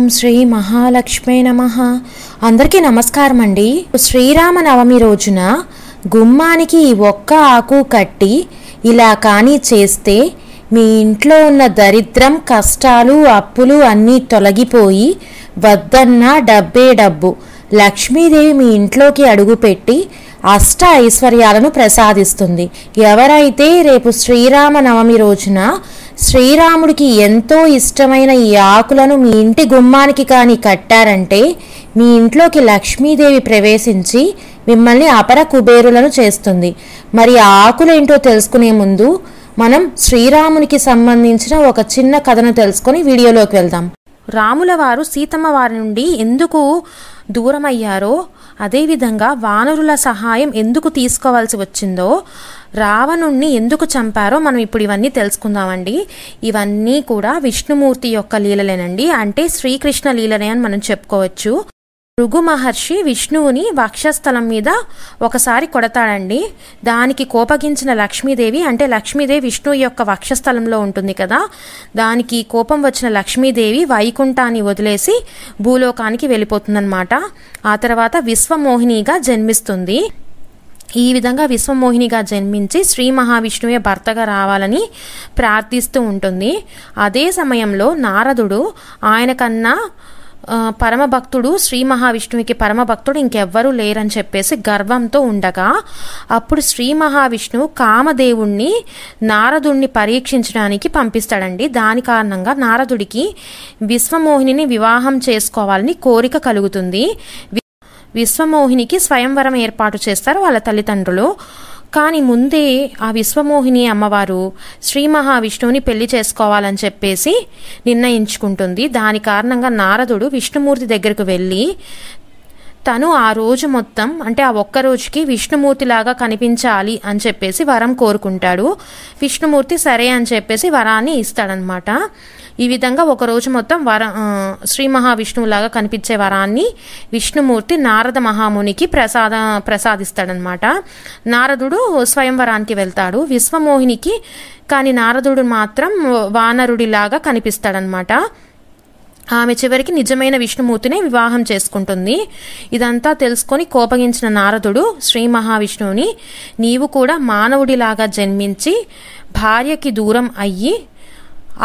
ఓం శ్రీ మహాలక్ష్మే నమ అందరికీ నమస్కారం అండి శ్రీరామ నవమి రోజున గుమ్మానికి ఈ ఒక్క ఆకు కట్టి ఇలా కానీ చేస్తే మీ ఇంట్లో ఉన్న దరిద్రం కష్టాలు అప్పులు అన్నీ తొలగిపోయి వద్దన్న డబ్బే డబ్బు లక్ష్మీదేవి మీ ఇంట్లోకి అడుగుపెట్టి అష్ట ఐశ్వర్యాలను ప్రసాదిస్తుంది ఎవరైతే రేపు శ్రీరామనవమి రోజున శ్రీరాముడికి ఎంతో ఇష్టమైన ఈ ఆకులను మీ ఇంటి గుమ్మానికి కానీ కట్టారంటే మీ ఇంట్లోకి లక్ష్మీదేవి ప్రవేశించి మిమ్మల్ని అపర కుబేరులను చేస్తుంది మరి ఆ ఆకులేంటో తెలుసుకునే ముందు మనం శ్రీరామునికి సంబంధించిన ఒక చిన్న కథను తెలుసుకొని వీడియోలోకి వెళ్దాం రాముల వారు సీతమ్మ వారి నుండి ఎందుకు దూరమయ్యారో అదేవిధంగా వానరుల సహాయం ఎందుకు తీసుకోవాల్సి వచ్చిందో రావణుణ్ణి ఎందుకు చంపారో మనం ఇప్పుడు ఇవన్నీ తెలుసుకుందామండి ఇవన్నీ కూడా విష్ణుమూర్తి యొక్క లీలలేనండి అంటే శ్రీకృష్ణ లీలనే అని మనం చెప్పుకోవచ్చు భృగు మహర్షి విష్ణువుని వక్షస్థలం మీద ఒకసారి కొడతాడండి దానికి కోపగించిన లక్ష్మీదేవి అంటే లక్ష్మీదేవి విష్ణువు యొక్క వక్షస్థలంలో ఉంటుంది కదా దానికి కోపం వచ్చిన లక్ష్మీదేవి వైకుంఠాన్ని వదిలేసి భూలోకానికి వెళ్ళిపోతుందన్నమాట ఆ తర్వాత విశ్వమోహినిగా జన్మిస్తుంది ఈ విధంగా విశ్వమోహినిగా జన్మించి శ్రీ మహావిష్ణువే భర్తగా రావాలని ప్రార్థిస్తూ ఉంటుంది అదే సమయంలో నారదుడు ఆయన కన్నా పరమభక్తుడు శ్రీ మహావిష్ణువుకి పరమభక్తుడు ఇంకెవ్వరూ లేరని చెప్పేసి గర్వంతో ఉండగా అప్పుడు శ్రీ మహావిష్ణువు కామదేవుణ్ణి నారదుణ్ణి పరీక్షించడానికి పంపిస్తాడండి దాని కారణంగా నారదుడికి విశ్వమోహిని వివాహం చేసుకోవాలని కోరిక కలుగుతుంది విశ్వమోహినికి స్వయంవరం ఏర్పాటు చేస్తారు వాళ్ళ తల్లిదండ్రులు కానీ ముందే ఆ విశ్వమోహిని అమ్మవారు శ్రీ మహావిష్ణువుని పెళ్లి చేసుకోవాలని చెప్పేసి నిర్ణయించుకుంటుంది దాని కారణంగా నారదుడు విష్ణుమూర్తి దగ్గరకు వెళ్ళి తను ఆ రోజు మొత్తం అంటే ఆ ఒక్క రోజుకి విష్ణుమూర్తిలాగా కనిపించాలి అని చెప్పేసి వరం కోరుకుంటాడు విష్ణుమూర్తి సరే అని చెప్పేసి వరాన్ని ఇస్తాడనమాట ఈ విధంగా ఒక రోజు మొత్తం వర శ్రీ మహావిష్ణువులాగా కనిపించే వరాన్ని విష్ణుమూర్తి నారద మహామునికి ప్రసాద ప్రసాదిస్తాడనమాట నారదుడు స్వయంవరానికి వెళ్తాడు విశ్వమోహినికి కానీ నారదుడు మాత్రం వానరుడిలాగా కనిపిస్తాడనమాట ఆమె చివరికి నిజమైన విష్ణుమూర్తినే వివాహం చేసుకుంటుంది ఇదంతా తెలుసుకొని కోపగించిన నారదుడు శ్రీ మహావిష్ణువుని నీవు కూడా మానవుడిలాగా జన్మించి భార్యకి దూరం అయ్యి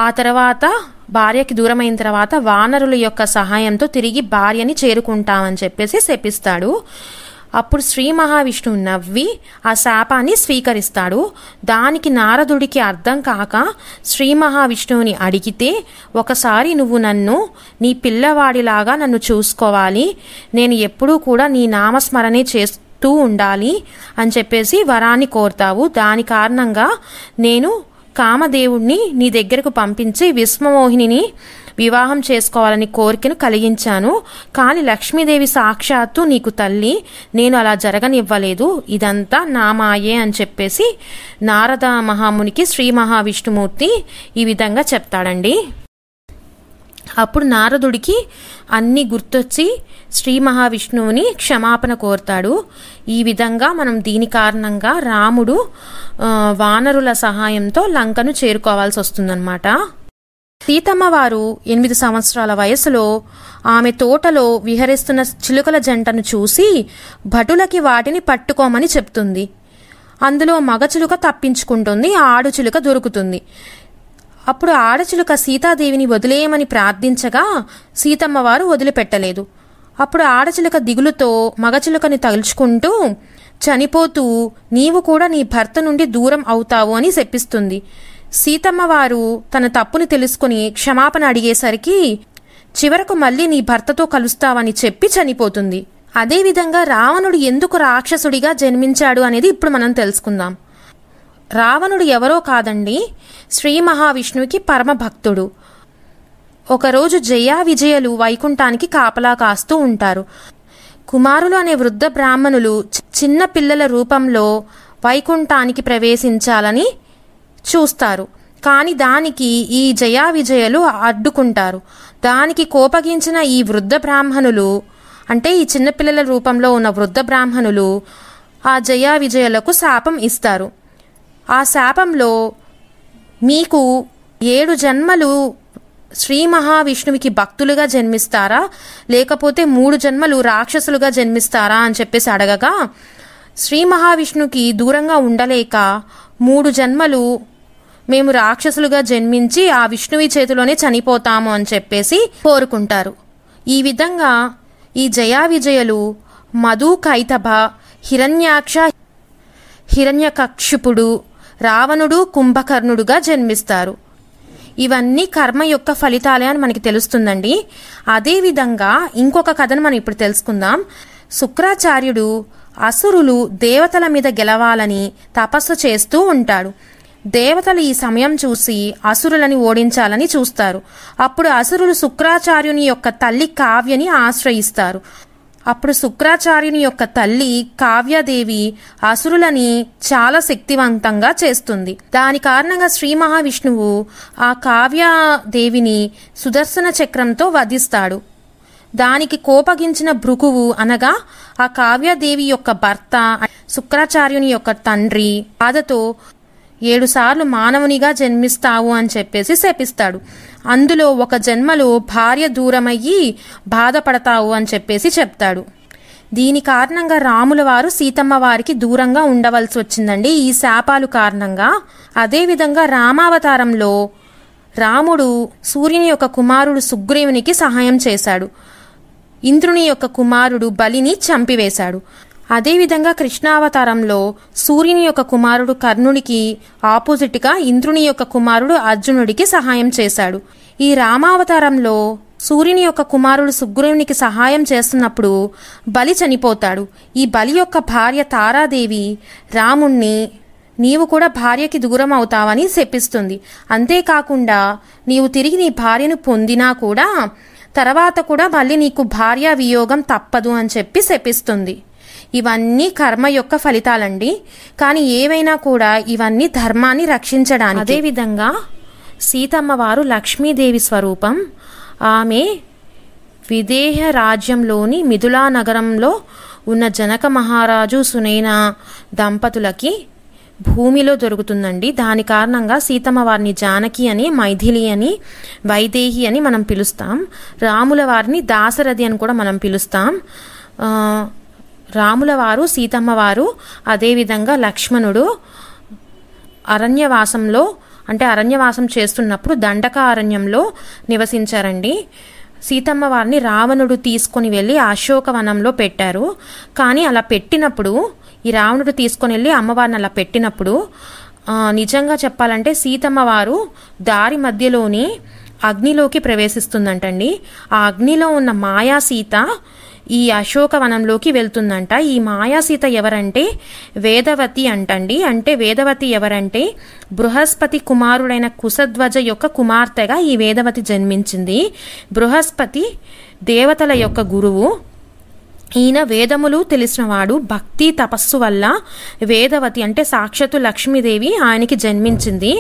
ఆ తర్వాత భార్యకి దూరమైన తర్వాత వానరుల యొక్క సహాయంతో తిరిగి భార్యని చేరుకుంటామని చెప్పేసి శపిస్తాడు అప్పుడు శ్రీ మహావిష్ణువు నవ్వి ఆ శాపాన్ని స్వీకరిస్తాడు దానికి నారదుడికి అర్థం కాక శ్రీ మహావిష్ణువుని అడిగితే ఒకసారి నువ్వు నన్ను నీ పిల్లవాడిలాగా నన్ను చూసుకోవాలి నేను ఎప్పుడూ కూడా నీ నామస్మరణే చేస్తూ ఉండాలి అని చెప్పేసి వరాన్ని కోరుతావు దాని కారణంగా నేను కామదేవుణ్ణి నీ దగ్గరకు పంపించి విశ్వమోహిని వివాహం చేసుకోవాలని కోరికను కలిగించాను కానీ లక్ష్మీదేవి సాక్షాత్తు నీకు తల్లి నేను అలా జరగనివ్వలేదు ఇదంతా నా మాయే అని చెప్పేసి నారద మహామునికి శ్రీ మహావిష్ణుమూర్తి ఈ విధంగా చెప్తాడండి అప్పుడు నారదుడికి అన్నీ గుర్తొచ్చి శ్రీ మహావిష్ణువుని క్షమాపణ కోరుతాడు ఈ విధంగా మనం దీని కారణంగా రాముడు వానరుల సహాయంతో లంకను చేరుకోవాల్సి వస్తుందన్నమాట సీతమ్మ వారు ఎనిమిది సంవత్సరాల వయసులో ఆమె తోటలో విహరిస్తున్న చిలుకల జంటను చూసి భటులకి వాటిని పట్టుకోమని చెప్తుంది అందులో మగ చిలుక తప్పించుకుంటుంది ఆడు చిలుక దొరుకుతుంది అప్పుడు ఆడచిలుక సీతాదేవిని వదిలేయమని ప్రార్థించగా సీతమ్మవారు వదిలిపెట్టలేదు అప్పుడు ఆడచిలుక దిగులుతో మగచిలుకని తలుచుకుంటూ చనిపోతూ నీవు కూడా నీ భర్త నుండి దూరం అవుతావు అని శపిస్తుంది సీతమ్మవారు తన తప్పుని తెలుసుకుని క్షమాపణ అడిగేసరికి చివరకు మళ్ళీ నీ భర్తతో కలుస్తావని చెప్పి చనిపోతుంది అదేవిధంగా రావణుడు ఎందుకు రాక్షసుడిగా జన్మించాడు అనేది ఇప్పుడు మనం తెలుసుకుందాం రావణుడు ఎవరో కాదండి శ్రీ మహావిష్ణువుకి పరమ భక్తుడు ఒకరోజు జయా విజయలు వైకుంఠానికి కాపలా కాస్తూ ఉంటారు కుమారులు అనే వృద్ధ బ్రాహ్మణులు చిన్న పిల్లల రూపంలో వైకుంఠానికి ప్రవేశించాలని చూస్తారు కానీ దానికి ఈ జయా విజయలు అడ్డుకుంటారు దానికి కోపగించిన ఈ వృద్ధ బ్రాహ్మణులు అంటే ఈ చిన్నపిల్లల రూపంలో ఉన్న వృద్ధ బ్రాహ్మణులు ఆ జయా విజయలకు శాపం ఇస్తారు ఆ శాపంలో మీకు ఏడు జన్మలు శ్రీ మహావిష్ణువుకి భక్తులుగా జన్మిస్తారా లేకపోతే మూడు జన్మలు రాక్షసులుగా జన్మిస్తారా అని చెప్పేసి అడగగా శ్రీ మహావిష్ణుకి దూరంగా ఉండలేక మూడు జన్మలు మేము రాక్షసులుగా జన్మించి ఆ విష్ణువి చేతిలోనే చనిపోతాము అని చెప్పేసి కోరుకుంటారు ఈ విధంగా ఈ జయా విజయలు మధు కైతభ హిరణ్యాక్ష హిరణ్యకక్షిపుడు రావణుడు కుంభకర్ణుడుగా జన్మిస్తారు ఇవన్నీ కర్మ యొక్క ఫలితాలే అని మనకి తెలుస్తుందండి అదేవిధంగా ఇంకొక కథను మనం ఇప్పుడు తెలుసుకుందాం శుక్రాచార్యుడు అసురులు దేవతల మీద గెలవాలని తపస్సు చేస్తూ ఉంటాడు దేవతలు ఈ సమయం చూసి అసురులని ఓడించాలని చూస్తారు అప్పుడు అసురులు శుక్రాచార్యుని యొక్క తల్లి కావ్యని ఆశ్రయిస్తారు అప్పుడు శుక్రాచార్యుని యొక్క తల్లి కావ్యదేవి అసురులని చాలా శక్తివంతంగా చేస్తుంది దాని కారణంగా శ్రీ మహావిష్ణువు ఆ కావ్యదేవిని సుదర్శన చక్రంతో వధిస్తాడు దానికి కోపగించిన భృగువు అనగా ఆ కావ్యదేవి యొక్క భర్త శుక్రాచార్యుని యొక్క తండ్రి బాధతో ఏడుసార్లు మానవునిగా జన్మిస్తావు అని చెప్పేసి శపిస్తాడు అందులో ఒక జన్మలో భార్య దూరమయ్యి బాధపడతావు అని చెప్పేసి చెప్తాడు దీని కారణంగా రాముల వారు సీతమ్మ వారికి దూరంగా ఉండవలసి వచ్చిందండి ఈ శాపాలు కారణంగా అదేవిధంగా రామావతారంలో రాముడు సూర్యుని యొక్క కుమారుడు సుగ్రీవునికి సహాయం చేశాడు ఇంద్రుని యొక్క కుమారుడు బలిని చంపివేశాడు అదేవిధంగా కృష్ణావతారంలో సూర్యుని యొక్క కుమారుడు కర్ణుడికి ఆపోజిట్గా ఇంద్రుని యొక్క కుమారుడు అర్జునుడికి సహాయం చేశాడు ఈ రామావతారంలో సూర్యుని యొక్క కుమారుడు సుగ్రీవునికి సహాయం చేస్తున్నప్పుడు బలి చనిపోతాడు ఈ బలి యొక్క భార్య తారాదేవి రాముణ్ణి నీవు కూడా భార్యకి దూరం అవుతావని శపిస్తుంది అంతేకాకుండా నీవు తిరిగి నీ భార్యను పొందినా కూడా తర్వాత కూడా మళ్ళీ నీకు భార్య వియోగం తప్పదు అని చెప్పి శపిస్తుంది ఇవన్నీ కర్మ యొక్క ఫలితాలండి కానీ ఏవైనా కూడా ఇవన్నీ ధర్మాన్ని రక్షించడానికి అదేవిధంగా సీతమ్మవారు లక్ష్మీదేవి స్వరూపం ఆమె విదేహ రాజ్యంలోని మిథులా నగరంలో ఉన్న జనక మహారాజు సునైనా దంపతులకి భూమిలో దొరుకుతుందండి దాని కారణంగా సీతమ్మ వారిని జానకి అని మైథిలి అని వైదేహి అని మనం పిలుస్తాం రాముల వారిని దాసరథి అని కూడా మనం పిలుస్తాం రాముల వారు సీతమ్మ వారు అదేవిధంగా లక్ష్మణుడు అరణ్యవాసంలో అంటే అరణ్యవాసం చేస్తున్నప్పుడు దండక అరణ్యంలో నివసించారండి సీతమ్మ వారిని రావణుడు తీసుకొని వెళ్ళి అశోకవనంలో పెట్టారు కానీ అలా పెట్టినప్పుడు ఈ రావణుడు తీసుకొని వెళ్ళి అమ్మవారిని అలా పెట్టినప్పుడు నిజంగా చెప్పాలంటే సీతమ్మ వారు దారి మధ్యలోని అగ్నిలోకి ప్రవేశిస్తుందంటండి ఆ అగ్నిలో ఉన్న మాయా సీత ఈ అశోకవనంలోకి వెళ్తుందంట ఈ మాయాసీత ఎవరంటే వేదవతి అంటండి అంటే వేదవతి ఎవరంటే బృహస్పతి కుమారుడైన కుశధ్వజ యొక్క కుమార్తెగా ఈ వేదవతి జన్మించింది బృహస్పతి దేవతల యొక్క గురువు ఈయన వేదములు తెలిసినవాడు భక్తి తపస్సు వల్ల వేదవతి అంటే సాక్షాత్తు లక్ష్మీదేవి ఆయనకి జన్మించింది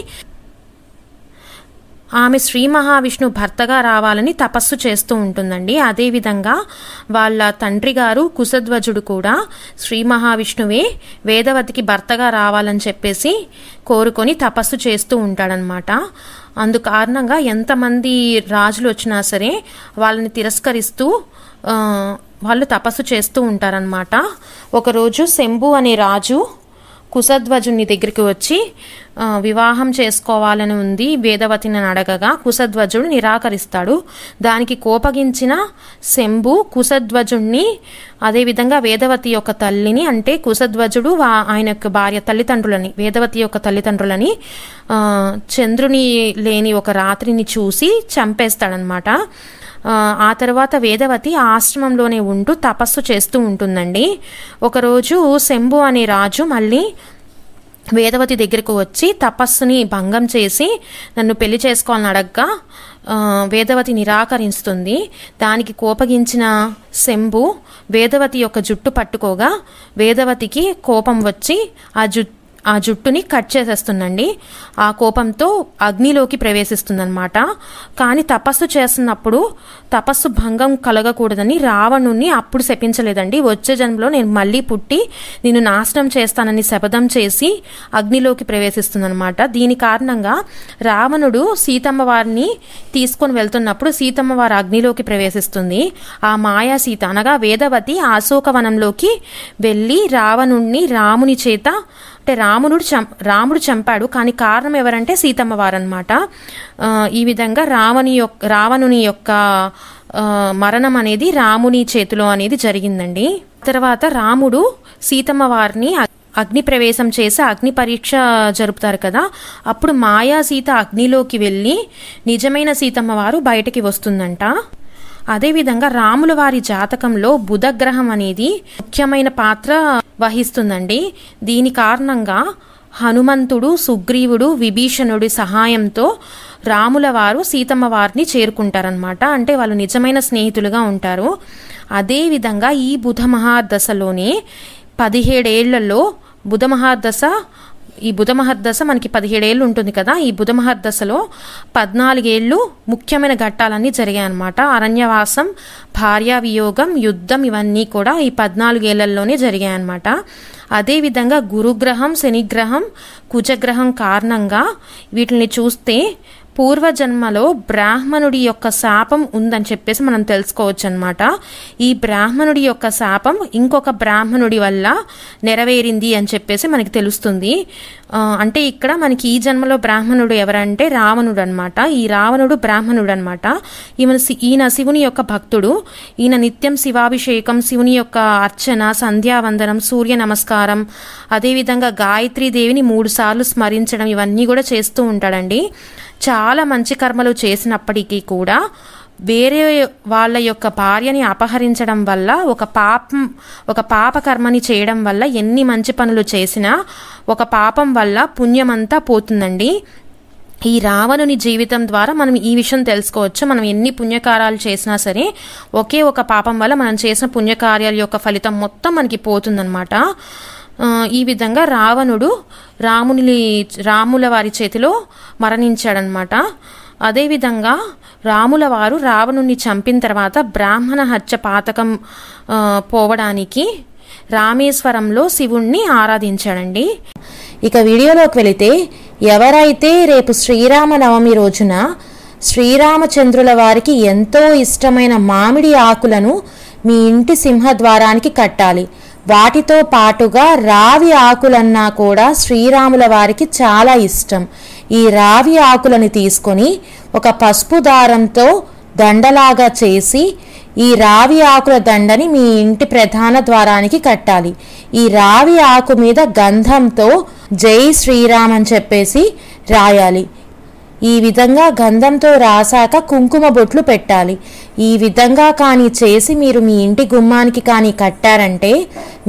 ఆమె శ్రీ మహావిష్ణు భర్తగా రావాలని తపస్సు చేస్తూ ఉంటుందండి అదేవిధంగా వాళ్ళ తండ్రి గారు కుశధ్వజుడు కూడా శ్రీ మహావిష్ణువే వేదవతికి భర్తగా రావాలని చెప్పేసి కోరుకొని తపస్సు చేస్తూ ఉంటాడనమాట అందు కారణంగా ఎంతమంది రాజులు వచ్చినా సరే వాళ్ళని తిరస్కరిస్తూ వాళ్ళు తపస్సు చేస్తూ ఉంటారనమాట ఒకరోజు శంభు అనే రాజు కుశధ్వజుని దగ్గరికి వచ్చి వివాహం చేసుకోవాలని ఉంది వేదవతిని అడగగా కుశధ్వజుడు నిరాకరిస్తాడు దానికి కోపగించిన శంభు కుశధ్వజుణ్ణి అదేవిధంగా వేదవతి యొక్క తల్లిని అంటే కుశధ్వజుడు ఆయన యొక్క భార్య తల్లిదండ్రులని వేదవతి యొక్క తల్లిదండ్రులని చంద్రుని లేని ఒక రాత్రిని చూసి చంపేస్తాడనమాట ఆ తర్వాత వేదవతి ఆశ్రమంలోనే ఉంటూ తపస్సు చేస్తూ ఉంటుందండి ఒకరోజు శంభు అనే రాజు మళ్ళీ వేదవతి దగ్గరకు వచ్చి తపస్సుని భంగం చేసి నన్ను పెళ్లి చేసుకోవాలని అడగ్గా వేదవతి నిరాకరిస్తుంది దానికి కోపగించిన శంభు వేదవతి యొక్క జుట్టు పట్టుకోగా వేదవతికి కోపం వచ్చి ఆ జుట్టు ఆ జుట్టుని కట్ చేసేస్తుందండి ఆ కోపంతో అగ్నిలోకి ప్రవేశిస్తుందన్నమాట కానీ తపస్సు చేస్తున్నప్పుడు తపస్సు భంగం కలగకూడదని రావణుని అప్పుడు శపించలేదండి వచ్చే జన్మలో నేను మళ్ళీ పుట్టి నేను నాశనం చేస్తానని శపథం చేసి అగ్నిలోకి ప్రవేశిస్తుందన్నమాట దీని కారణంగా రావణుడు సీతమ్మ వారిని తీసుకొని వెళ్తున్నప్పుడు సీతమ్మ వారు అగ్నిలోకి ప్రవేశిస్తుంది ఆ మాయా సీత అనగా వేదవతి అశోకవనంలోకి వెళ్ళి రావణుణ్ణి రాముని చేత అంటే రామునుడు చం రాముడు చంపాడు కానీ కారణం ఎవరంటే సీతమ్మ వారనమాట ఈ విధంగా రావణి యొక్క రావణుని యొక్క మరణం అనేది రాముని చేతిలో అనేది జరిగిందండి తర్వాత రాముడు సీతమ్మ వారిని అగ్ని ప్రవేశం చేసి అగ్ని పరీక్ష జరుపుతారు కదా అప్పుడు మాయా సీత అగ్నిలోకి వెళ్ళి నిజమైన సీతమ్మ వారు బయటకి వస్తుందంట అదేవిధంగా రాముల వారి జాతకంలో బుధగ్రహం అనేది ముఖ్యమైన పాత్ర వహిస్తుందండి దీని కారణంగా హనుమంతుడు సుగ్రీవుడు విభీషణుడి సహాయంతో రాముల వారు సీతమ్మ వారిని చేరుకుంటారనమాట అంటే వాళ్ళు నిజమైన స్నేహితులుగా ఉంటారు అదేవిధంగా ఈ బుధ మహాదశలోనే పదిహేడేళ్లలో బుధ మహాదశ ఈ బుధ మహర్దశ మనకి పదిహేడేళ్ళు ఉంటుంది కదా ఈ బుధ మహర్దశలో పద్నాలుగేళ్ళు ముఖ్యమైన ఘట్టాలన్నీ జరిగాయి అనమాట అరణ్యవాసం భార్య వియోగం యుద్ధం ఇవన్నీ కూడా ఈ పద్నాలుగేళ్లలోనే అనమాట అదేవిధంగా గురుగ్రహం శనిగ్రహం కుజగ్రహం కారణంగా వీటిని చూస్తే పూర్వజన్మలో బ్రాహ్మణుడి యొక్క శాపం ఉందని చెప్పేసి మనం తెలుసుకోవచ్చు అనమాట ఈ బ్రాహ్మణుడి యొక్క శాపం ఇంకొక బ్రాహ్మణుడి వల్ల నెరవేరింది అని చెప్పేసి మనకి తెలుస్తుంది అంటే ఇక్కడ మనకి ఈ జన్మలో బ్రాహ్మణుడు ఎవరంటే రావణుడు అనమాట ఈ రావణుడు బ్రాహ్మణుడు అనమాట ఈమె ఈయన శివుని యొక్క భక్తుడు ఈయన నిత్యం శివాభిషేకం శివుని యొక్క అర్చన సంధ్యావందనం సూర్య నమస్కారం అదేవిధంగా గాయత్రి దేవిని మూడు సార్లు స్మరించడం ఇవన్నీ కూడా చేస్తూ ఉంటాడండి చాలా మంచి కర్మలు చేసినప్పటికీ కూడా వేరే వాళ్ళ యొక్క భార్యని అపహరించడం వల్ల ఒక పాపం ఒక పాప కర్మని చేయడం వల్ల ఎన్ని మంచి పనులు చేసినా ఒక పాపం వల్ల పుణ్యమంతా పోతుందండి ఈ రావణుని జీవితం ద్వారా మనం ఈ విషయం తెలుసుకోవచ్చు మనం ఎన్ని పుణ్యకార్యాలు చేసినా సరే ఒకే ఒక పాపం వల్ల మనం చేసిన పుణ్యకార్యాల యొక్క ఫలితం మొత్తం మనకి పోతుందన్నమాట ఈ విధంగా రావణుడు రాముని రాముల వారి చేతిలో మరణించాడనమాట అదేవిధంగా రాముల వారు రావణుని చంపిన తర్వాత బ్రాహ్మణ హత్య పాతకం పోవడానికి రామేశ్వరంలో శివుణ్ణి ఆరాధించాడండి ఇక వీడియోలోకి వెళితే ఎవరైతే రేపు శ్రీరామనవమి రోజున శ్రీరామచంద్రుల వారికి ఎంతో ఇష్టమైన మామిడి ఆకులను మీ ఇంటి సింహద్వారానికి కట్టాలి వాటితో పాటుగా రావి ఆకులన్నా కూడా శ్రీరాముల వారికి చాలా ఇష్టం ఈ రావి ఆకులని తీసుకొని ఒక పసుపు దారంతో దండలాగా చేసి ఈ రావి ఆకుల దండని మీ ఇంటి ప్రధాన ద్వారానికి కట్టాలి ఈ రావి ఆకు మీద గంధంతో జై శ్రీరామ్ అని చెప్పేసి రాయాలి ఈ విధంగా గంధంతో రాశాక కుంకుమ బొట్లు పెట్టాలి ఈ విధంగా కానీ చేసి మీరు మీ ఇంటి గుమ్మానికి కానీ కట్టారంటే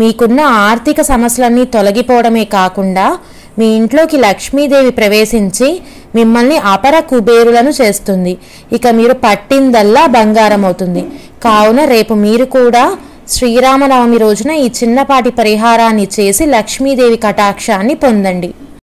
మీకున్న ఆర్థిక సమస్యలన్నీ తొలగిపోవడమే కాకుండా మీ ఇంట్లోకి లక్ష్మీదేవి ప్రవేశించి మిమ్మల్ని అపర కుబేరులను చేస్తుంది ఇక మీరు పట్టిందల్లా బంగారం అవుతుంది కావున రేపు మీరు కూడా శ్రీరామనవమి రోజున ఈ చిన్నపాటి పరిహారాన్ని చేసి లక్ష్మీదేవి కటాక్షాన్ని పొందండి